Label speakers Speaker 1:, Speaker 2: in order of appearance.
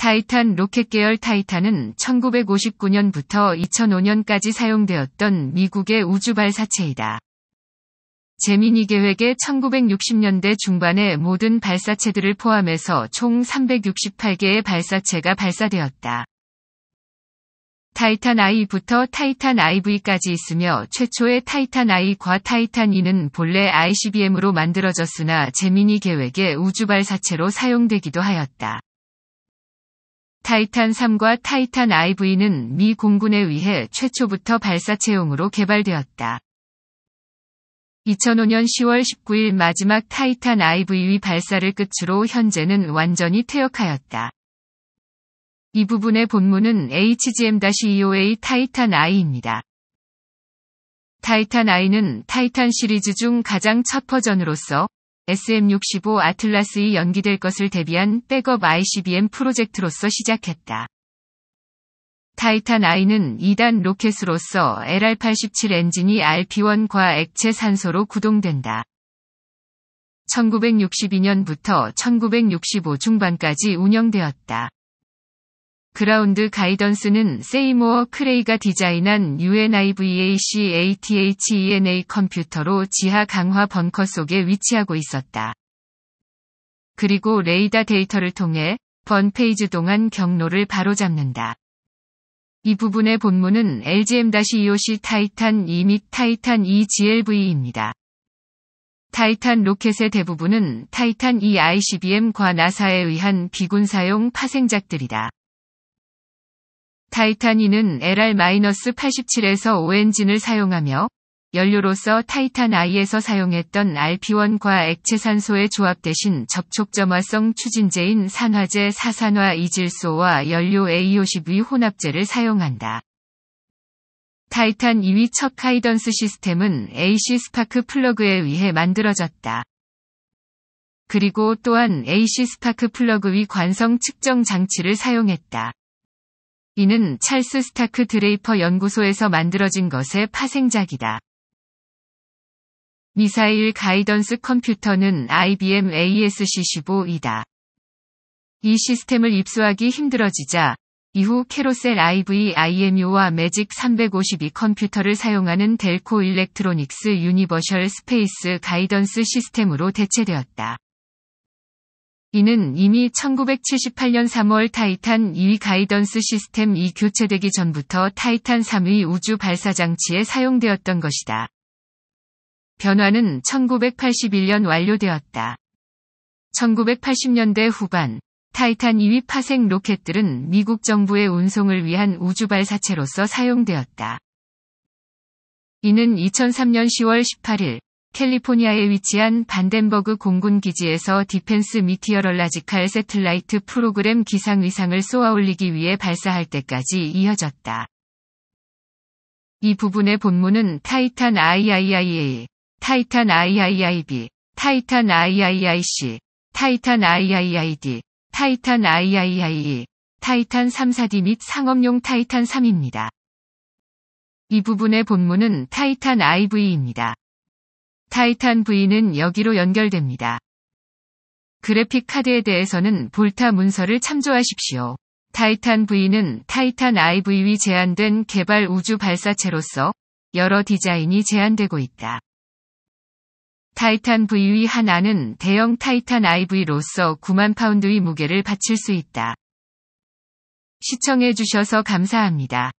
Speaker 1: 타이탄 로켓 계열 타이탄은 1959년부터 2005년까지 사용되었던 미국의 우주 발사체이다. 제미니 계획의 1960년대 중반에 모든 발사체들을 포함해서 총 368개의 발사체가 발사되었다. 타이탄 I부터 타이탄 IV까지 있으며 최초의 타이탄 I과 타이탄 e 는 본래 ICBM으로 만들어졌으나 제미니 계획의 우주발사체로 사용되기도 하였다. 타이탄 3과 타이탄 IV는 미 공군에 의해 최초부터 발사체용으로 개발되었다. 2005년 10월 19일 마지막 타이탄 IV의 발사를 끝으로 현재는 완전히 퇴역하였다. 이 부분의 본문은 HGM-EOA 타이탄 I입니다. 타이탄 I는 타이탄 시리즈 중 가장 첫 버전으로서 SM65 아틀라스이 연기될 것을 대비한 백업 ICBM 프로젝트로서 시작했다. 타이탄 I는 2단 로켓으로서 LR-87 엔진이 RP-1과 액체 산소로 구동된다. 1962년부터 1965 중반까지 운영되었다. 그라운드 가이던스는 세이모어 크레이가 디자인한 UNIVAC-ATHENA e 컴퓨터로 지하 강화 벙커 속에 위치하고 있었다. 그리고 레이더 데이터를 통해 번 페이지 동안 경로를 바로잡는다. 이 부분의 본문은 LGM-EOC 타이탄 2및 e 타이탄 2 e GLV입니다. 타이탄 로켓의 대부분은 타이탄 2 ICBM과 나사에 의한 비군사용 파생작들이다. 타이탄2는 LR-87에서 o 엔진을 사용하며 연료로서 타이탄 I에서 사용했던 RP1과 액체산소의 조합 대신 접촉점화성 추진제인 산화제 사산화 이질소와 연료 A50의 혼합제를 사용한다. 타이탄 2위 e 첫 카이던스 시스템은 AC 스파크 플러그에 의해 만들어졌다. 그리고 또한 AC 스파크 플러그의 관성 측정 장치를 사용했다. 이는 찰스 스타크 드레이퍼 연구소에서 만들어진 것의 파생작이다. 미사일 가이던스 컴퓨터는 IBM ASC-15이다. 이 시스템을 입수하기 힘들어지자 이후 캐로셀 IVIMU와 매직 352 컴퓨터를 사용하는 델코 일렉트로닉스 유니버셜 스페이스 가이던스 시스템으로 대체되었다. 이는 이미 1978년 3월 타이탄 2 가이던스 시스템 2 교체되기 전부터 타이탄 3위 우주 발사 장치에 사용되었던 것이다. 변화는 1981년 완료되었다. 1980년대 후반, 타이탄 2위 파생 로켓들은 미국 정부의 운송을 위한 우주발사체로서 사용되었다. 이는 2003년 10월 18일 캘리포니아에 위치한 반덴버그 공군기지에서 디펜스 미티어럴라지칼 세틀라이트 프로그램 기상위상을 쏘아올리기 위해 발사할 때까지 이어졌다. 이 부분의 본문은 타이탄 IIIA, 타이탄 IIIB, 타이탄 IIIC, 타이탄 IIID, 타이탄 IIIE, 타이탄 34D 및 상업용 타이탄 3입니다. 이 부분의 본문은 타이탄 IV입니다. 타이탄 V는 여기로 연결됩니다. 그래픽 카드에 대해서는 볼타 문서를 참조하십시오. 타이탄 V는 타이탄 IV위 제한된 개발 우주 발사체로서 여러 디자인이 제한되고 있다. 타이탄 v 위 하나는 대형 타이탄 IV로서 9만 파운드의 무게를 바칠 수 있다. 시청해주셔서 감사합니다.